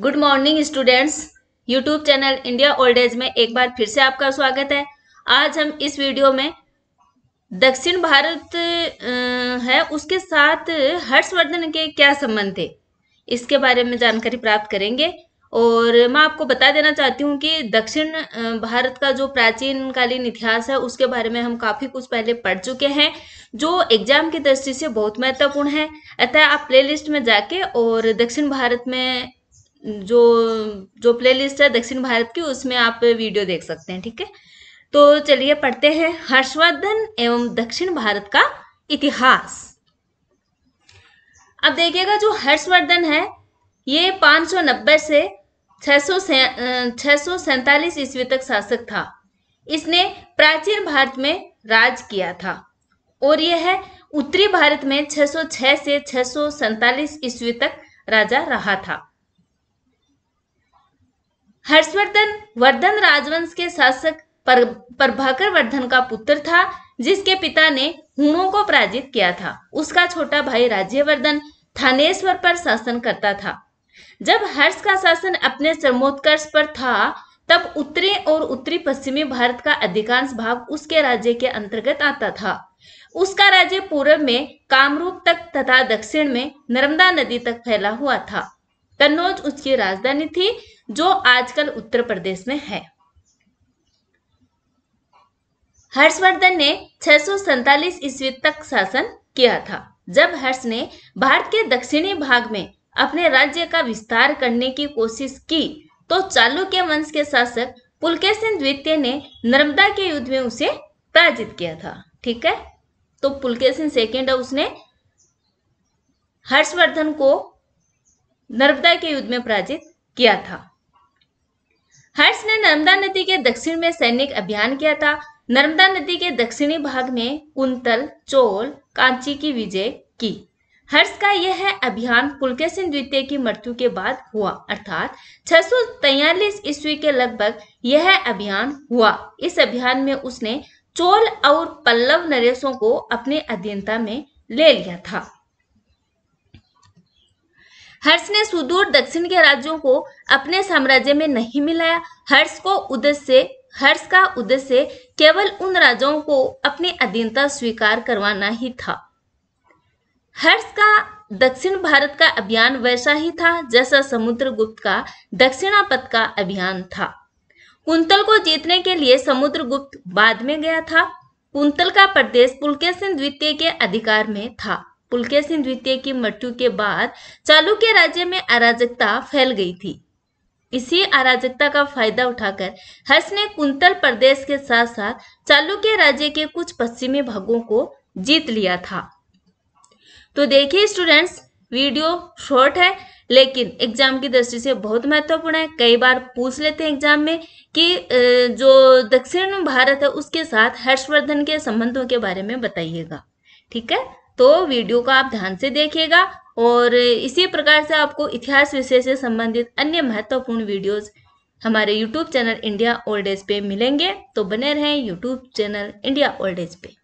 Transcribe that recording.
good morning students YouTube channel India old age में एक बार फिर से आपका स्वागत है आज हम इस वीडियो में दक्षिण भारत है उसके साथ हर्षवर्धन के क्या संबंध थे इसके बारे में जानकारी प्राप्त करेंगे और मैं आपको बता देना चाहती हूँ कि दक्षिण भारत का जो प्राचीन कालीन इतिहास है उसके बारे में हम काफ़ी कुछ पहले पढ़ चुके हैं जो एग्जाम की दृष्टि से बहुत महत्वपूर्ण है अतः आप प्लेलिस्ट में जाके और दक्षिण भारत में जो जो प्लेलिस्ट है दक्षिण भारत की उसमें आप वीडियो देख सकते हैं ठीक है तो चलिए पढ़ते हैं हर्षवर्धन एवं दक्षिण भारत का इतिहास अब देखिएगा जो हर्षवर्धन है ये 590 से छह सौ ईस्वी तक शासक था इसने प्राचीन भारत में राज किया था और यह है उत्तरी भारत में 606 से छह ईस्वी तक राजा रहा था हर्षवर्धन वर्धन राजवंश के शासक पर, प्रभाकर वर्धन का पुत्र था जिसके पिता ने हुणों को पराजित किया था उसका छोटा भाई राज्यवर्धन थानेश्वर पर शासन करता था जब हर्ष का शासन अपने चरमोत्कर्ष पर था तब उत्तरी और उत्तरी पश्चिमी भारत का अधिकांश भाग उसके राज्य के अंतर्गत आता था उसका राज्य पूर्व में कामरूप तक तथा दक्षिण में नर्मदा नदी तक फैला हुआ था कन्नौज उसकी राजधानी थी जो आजकल उत्तर प्रदेश में है हर्षवर्धन ने छह ईस्वी तक शासन किया था जब हर्ष ने भारत के दक्षिणी भाग में अपने राज्य का विस्तार करने की कोशिश की तो चालुक्य वंश के शासक पुलकेशिन द्वितीय ने नर्मदा के युद्ध में उसे पराजित किया था ठीक है तो पुलकेशिन सेकेंड उसने हर्षवर्धन को नर्मदा के युद्ध में पराजित किया था हर्ष ने नर्मदा नदी के दक्षिण में सैनिक अभियान किया था नर्मदा नदी के दक्षिणी भाग में कुंतल चोल कांची की विजय की हर्ष का यह अभियान पुलकेशन द्वितीय की मृत्यु के बाद हुआ अर्थात छह ईस्वी के लगभग यह अभियान हुआ इस अभियान में उसने चोल और पल्लव नरेशों को अपने अधीनता में ले लिया था हर्ष ने सुदूर दक्षिण के राज्यों को अपने साम्राज्य में नहीं मिलाया हर्ष को उद्देश्य हर्ष का उद्देश्य केवल उन राजाओं को अपनी अधीनता स्वीकार करवाना ही था हर्ष का दक्षिण भारत का अभियान वैसा ही था जैसा समुद्रगुप्त का दक्षिणापथ का अभियान था कुंतल को जीतने के लिए समुद्रगुप्त बाद में गया था कुंतल का प्रदेश पुलकेशन द्वितीय के अधिकार में था पुलकेशन द्वितीय की मृत्यु के बाद चालुक्य राज्य में अराजकता फैल गई थी इसी अराजकता का फायदा उठाकर हर्ष ने कुंतल प्रदेश के साथ साथ चालुक्य राज्य के कुछ पश्चिमी भागों को जीत लिया था तो देखिए स्टूडेंट्स वीडियो शॉर्ट है लेकिन एग्जाम की दृष्टि से बहुत महत्वपूर्ण है कई बार पूछ लेते हैं एग्जाम में कि जो दक्षिण भारत है उसके साथ हर्षवर्धन के संबंधों के बारे में बताइएगा ठीक है तो वीडियो को आप ध्यान से देखिएगा और इसी प्रकार से आपको इतिहास विषय से संबंधित अन्य महत्वपूर्ण वीडियोस हमारे YouTube channel India old age पे मिलेंगे तो बने रहें YouTube channel India old age पे